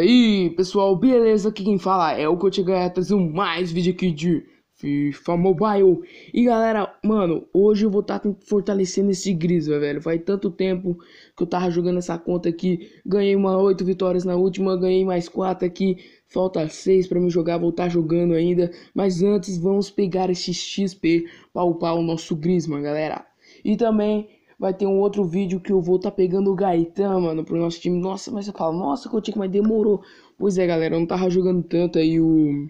aí pessoal, beleza? Aqui quem fala é o Coach Gaia trazendo mais vídeo aqui de FIFA Mobile E galera, mano, hoje eu vou estar tá fortalecendo esse Griezmann, velho Faz tanto tempo que eu tava jogando essa conta aqui Ganhei uma 8 vitórias na última, ganhei mais 4 aqui Falta 6 para me jogar, vou estar tá jogando ainda Mas antes, vamos pegar esse XP para upar o nosso Grisma galera E também Vai ter um outro vídeo que eu vou tá pegando o Gaetan, mano, pro nosso time. Nossa, mas eu falo nossa, Coutinho, mas demorou. Pois é, galera, eu não tava jogando tanto aí o...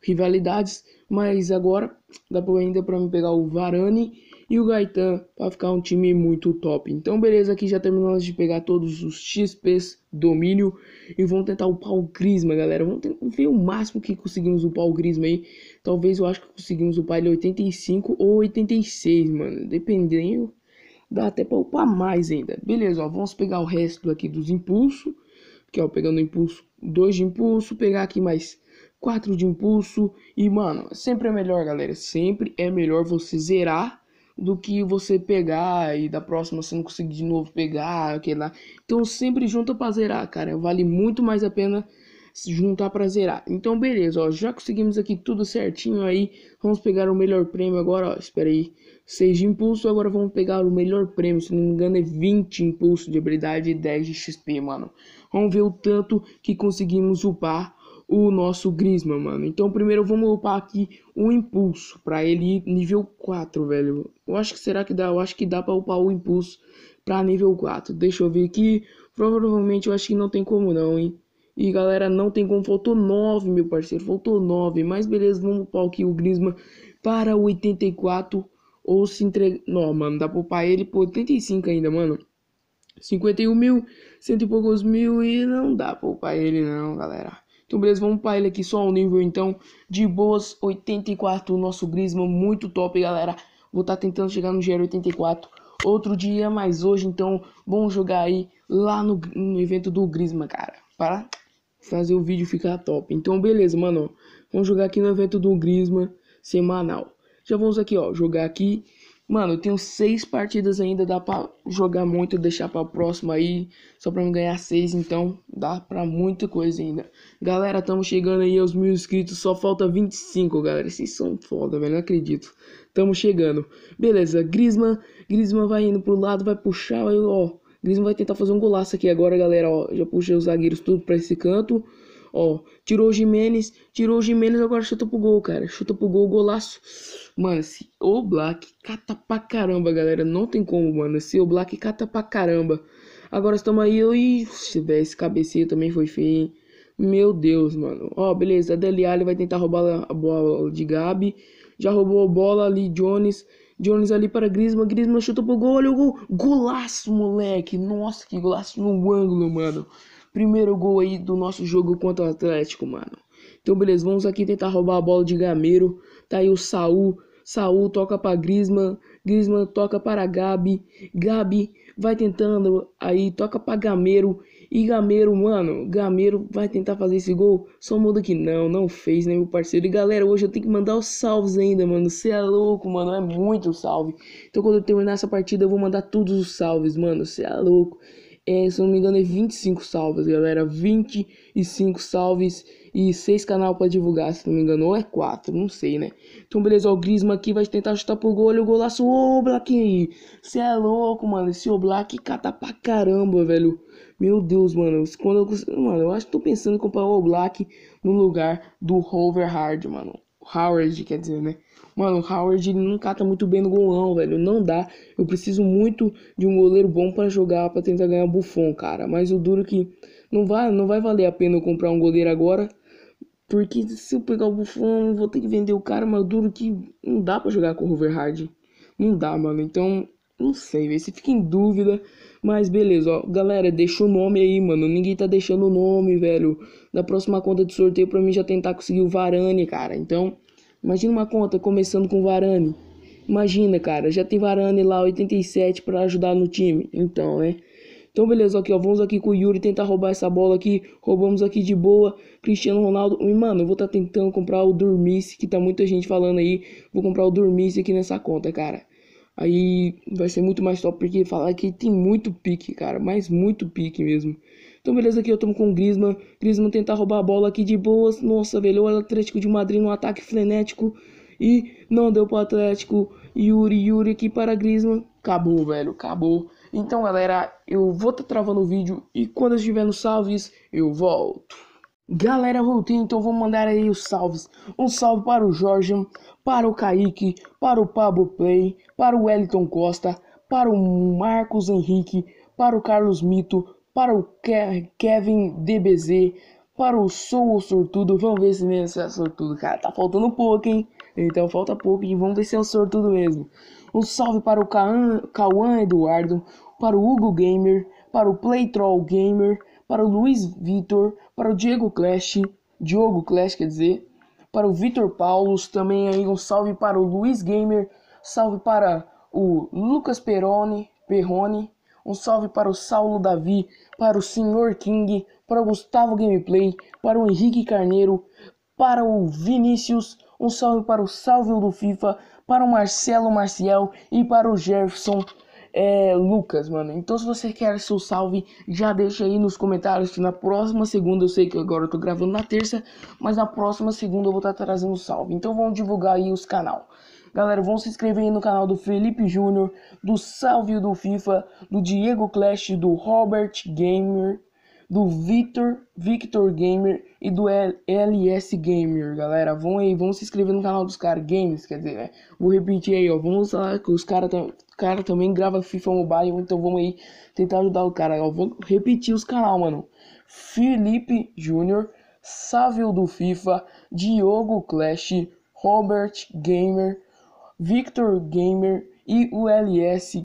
Rivalidades, mas agora dá pra ainda pra me pegar o Varane e o Gaetan pra ficar um time muito top. Então, beleza, aqui já terminamos de pegar todos os XPs, domínio, e vamos tentar upar o Grisma, galera. Vamos tentar ver o máximo que conseguimos upar o Grisma aí. Talvez eu acho que conseguimos upar ele 85 ou 86, mano, dependendo dá até para upar mais ainda. Beleza, ó, vamos pegar o resto aqui dos impulsos, que é pegando impulso, dois de impulso, pegar aqui mais quatro de impulso e mano, sempre é melhor, galera, sempre é melhor você zerar do que você pegar e da próxima você não conseguir de novo pegar, aquele lá. Então sempre junta para zerar, cara, vale muito mais a pena se juntar para zerar. Então, beleza, ó, já conseguimos aqui tudo certinho aí. Vamos pegar o melhor prêmio agora, ó, espera aí. 6 de impulso, agora vamos pegar o melhor prêmio, se não me engano é 20 impulso de habilidade e 10 de XP, mano. Vamos ver o tanto que conseguimos upar o nosso Grisma, mano. Então, primeiro vamos upar aqui o impulso para ele nível 4, velho. Eu acho que será que dá, eu acho que dá para upar o impulso para nível 4. Deixa eu ver aqui. Provavelmente eu acho que não tem como não, hein? E galera, não tem como, faltou 9, meu parceiro, faltou 9. Mas beleza, vamos pôr aqui o Griezmann para 84 ou se entregar. Não, mano, dá pra upar ele por 85 ainda, mano. 51 mil, cento e poucos mil e não dá pra upar ele não, galera. Então, beleza, vamos para ele aqui só ao nível, então, de boas, 84, o nosso Grisma muito top, galera. Vou estar tá tentando chegar no GR 84 outro dia, mas hoje, então, vamos jogar aí lá no, no evento do Grisma cara. Para fazer o vídeo ficar top. Então, beleza, mano. Vamos jogar aqui no evento do Grisma semanal. Já vamos aqui, ó, jogar aqui. Mano, eu tenho seis partidas ainda, dá pra jogar muito, deixar pra próxima aí, só pra me ganhar seis, então dá pra muita coisa ainda. Galera, estamos chegando aí aos mil inscritos, só falta 25, galera, vocês são foda, velho, não acredito. Estamos chegando. Beleza, Grisman, Grisman vai indo pro lado, vai puxar, aí, ó, Griezmann vai tentar fazer um golaço aqui agora, galera, ó. Já puxei os zagueiros tudo pra esse canto. Ó, tirou o Jimenez, tirou o Jimenez, agora chuta pro gol, cara. Chuta pro gol, golaço. Mano, se o Black cata pra caramba, galera. Não tem como, mano. Se o Black cata pra caramba. Agora estamos aí, eu e... Se esse cabeceio também foi feio, hein? Meu Deus, mano. Ó, beleza. Deli Alli vai tentar roubar a bola de Gabi. Já roubou a bola ali, Jones. Jones ali para Griezmann. Griezmann para pro gol. Olha o gol. Golaço, moleque. Nossa, que golaço no ângulo, mano. Primeiro gol aí do nosso jogo contra o Atlético, mano. Então, beleza. Vamos aqui tentar roubar a bola de Gameiro. Tá aí o Saul. Saul toca para Griezmann. Griezmann toca para Gabi. Gabi vai tentando aí. Toca para Gameiro. E Gameiro, mano, Gameiro vai tentar fazer esse gol. Só muda que não, não fez, né, meu parceiro? E galera, hoje eu tenho que mandar os salves ainda, mano. Você é louco, mano, é muito salve. Então quando eu terminar essa partida, eu vou mandar todos os salves, mano. Você é louco é, se não me engano, é 25 salvas, galera. 25 salves e 6 canal para divulgar, se não me engano. Ou é 4, não sei, né? Então, beleza, o Grisma aqui vai tentar chutar pro gol. Olha o golaço. Ô, Black, você é louco, mano. Esse Black cata pra caramba, velho. Meu Deus, mano. Quando eu, mano, eu acho que tô pensando em comprar o black no lugar do hard mano. Howard, quer dizer, né? Mano, o Howard ele não cata muito bem no golão, velho. Não dá. Eu preciso muito de um goleiro bom para jogar, para tentar ganhar Buffon, cara. Mas o duro é que não vai, não vai valer a pena eu comprar um goleiro agora. Porque se eu pegar o Buffon, vou ter que vender o cara, mas o duro é que não dá para jogar com o Overhard. Não dá, mano. Então, não sei, velho. Se fica em dúvida. Mas beleza, ó. Galera, deixa o nome aí, mano. Ninguém tá deixando o nome, velho. Da próxima conta de sorteio pra mim já tentar conseguir o Varane, cara. Então, Imagina uma conta começando com Varane. Imagina, cara, já tem Varane lá 87 para ajudar no time. Então, é. Então, beleza, aqui, ó. Vamos aqui com o Yuri tentar roubar essa bola aqui. Roubamos aqui de boa. Cristiano Ronaldo. E, mano, eu vou estar tá tentando comprar o Dormice, que tá muita gente falando aí. Vou comprar o Dormice aqui nessa conta, cara. Aí vai ser muito mais top, porque falar que tem muito pique, cara. Mas muito pique mesmo. Então, beleza, aqui eu tomo com o Griezmann. Griezmann tentar roubar a bola aqui de boas. Nossa, velho, olha o Atlético de Madrid no ataque frenético. E não deu para o Atlético. Yuri, Yuri aqui para Griezmann. Acabou, velho, acabou. Então, galera, eu vou estar tá travando o vídeo e quando eu estiver no salves, eu volto. Galera, voltei, então vou mandar aí os salves. Um salve para o Jorge, para o Kaique, para o Pablo Play, para o Wellington Costa, para o Marcos Henrique, para o Carlos Mito, para o Kevin DBZ, para o Sou Sortudo. Vamos ver se mesmo é sortudo, cara. Tá faltando pouco, hein? Então falta pouco e vamos ver se é o sortudo mesmo. Um salve para o Cauã Eduardo, para o Hugo Gamer, para o Playtroll Gamer, para o Luiz Vitor, para o Diego Clash, Diogo Clash quer dizer, para o Vitor Paulos, também aí um salve para o Luiz Gamer, salve para o Lucas Peroni, Perrone, um salve para o Saulo Davi, para o Senhor King, para o Gustavo Gameplay, para o Henrique Carneiro, para o Vinícius. Um salve para o Salvio do FIFA, para o Marcelo Marcial e para o Jefferson é, Lucas, mano. Então, se você quer seu salve, já deixa aí nos comentários que na próxima segunda, eu sei que agora eu tô gravando na terça, mas na próxima segunda eu vou estar tá trazendo salve. Então, vamos divulgar aí os canal. Galera, vão se inscrever aí no canal do Felipe Júnior, do Salvio do FIFA, do Diego Clash, do Robert Gamer, do Victor, Victor Gamer e do LS Gamer, galera. Vão aí, vão se inscrever no canal dos caras Games, quer dizer, né? Vou repetir aí, ó. Vamos lá que os caras cara também grava FIFA Mobile, então vamos aí tentar ajudar o cara, ó. Vou repetir os canal, mano. Felipe Júnior, Sávio do FIFA, Diogo Clash, Robert Gamer Victor Gamer e o ls